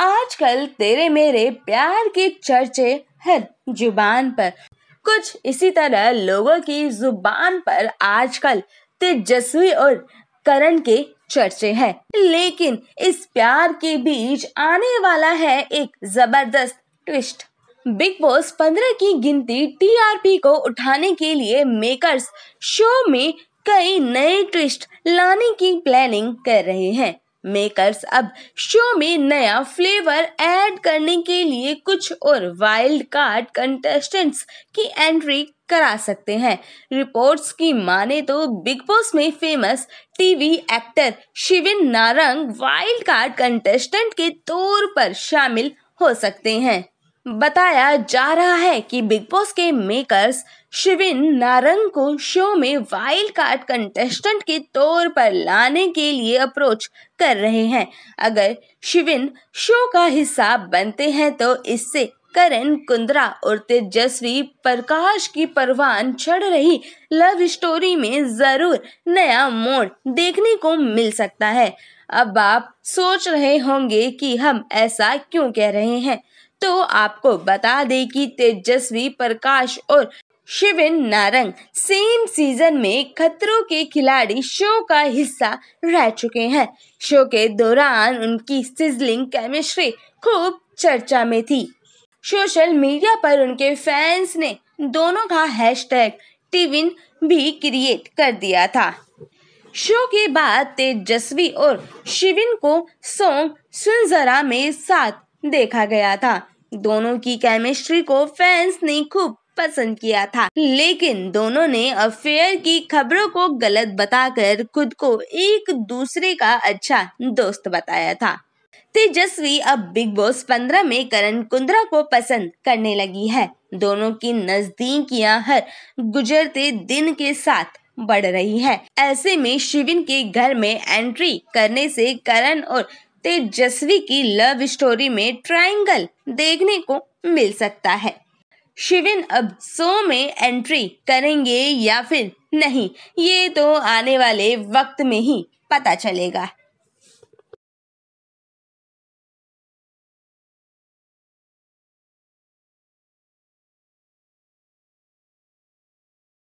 आजकल तेरे मेरे प्यार के चर्चे है जुबान पर कुछ इसी तरह लोगों की जुबान पर आजकल तेजस्वी और करण के चर्चे हैं लेकिन इस प्यार के बीच आने वाला है एक जबरदस्त ट्विस्ट बिग बॉस पंद्रह की गिनती टीआरपी को उठाने के लिए मेकर्स शो में कई नए ट्विस्ट लाने की प्लानिंग कर रहे हैं मेकर्स अब शो में नया फ्लेवर ऐड करने के लिए कुछ और वाइल्ड कार्ड कंटेस्टेंट्स की एंट्री करा सकते हैं रिपोर्ट्स की माने तो बिग बॉस में famous TV actor Shivin Narang wild card contestant के तौर पर शामिल हो सकते हैं बताया जा रहा है कि बिग बॉस के मेकर्स शिविन नारंग को शो में वाइल्ड कार्ड कंटेस्टेंट के तौर पर लाने के लिए अप्रोच कर रहे हैं अगर शिविन शो का हिस्सा बनते हैं तो इससे करण कुंद्रा और तेजस्वी प्रकाश की परवान चढ़ रही लव स्टोरी में जरूर नया मोड़ देखने को मिल सकता है अब आप सोच रहे होंगे कि हम ऐसा क्यों कह रहे हैं तो आपको बता दे कि तेजस्वी प्रकाश और शिविन नारंग सेम सीजन में खतरों के खिलाड़ी शो का हिस्सा रह चुके हैं शो के दौरान उनकी सिजलिंग केमिस्ट्री खूब चर्चा में थी सोशल मीडिया पर उनके फैंस ने दोनों का हैशटैग टिविन भी क्रिएट कर दिया था शो के बाद तेजस्वी और शिविन को सॉन्ग सुनजरा में साथ देखा गया था दोनों की केमिस्ट्री को फैंस ने खूब पसंद किया था लेकिन दोनों ने अफेयर की खबरों को गलत बताकर खुद को एक दूसरे का अच्छा दोस्त बताया था तेजस्वी अब बिग बॉस 15 में करण कुंद्रा को पसंद करने लगी है दोनों की नजदीकियां हर गुजरते दिन के साथ बढ़ रही है ऐसे में शिविन के घर में एंट्री करने से करण और तेजस्वी की लव स्टोरी में ट्रायंगल देखने को मिल सकता है शिविन अब शो में एंट्री करेंगे या फिर नहीं ये तो आने वाले वक्त में ही पता चलेगा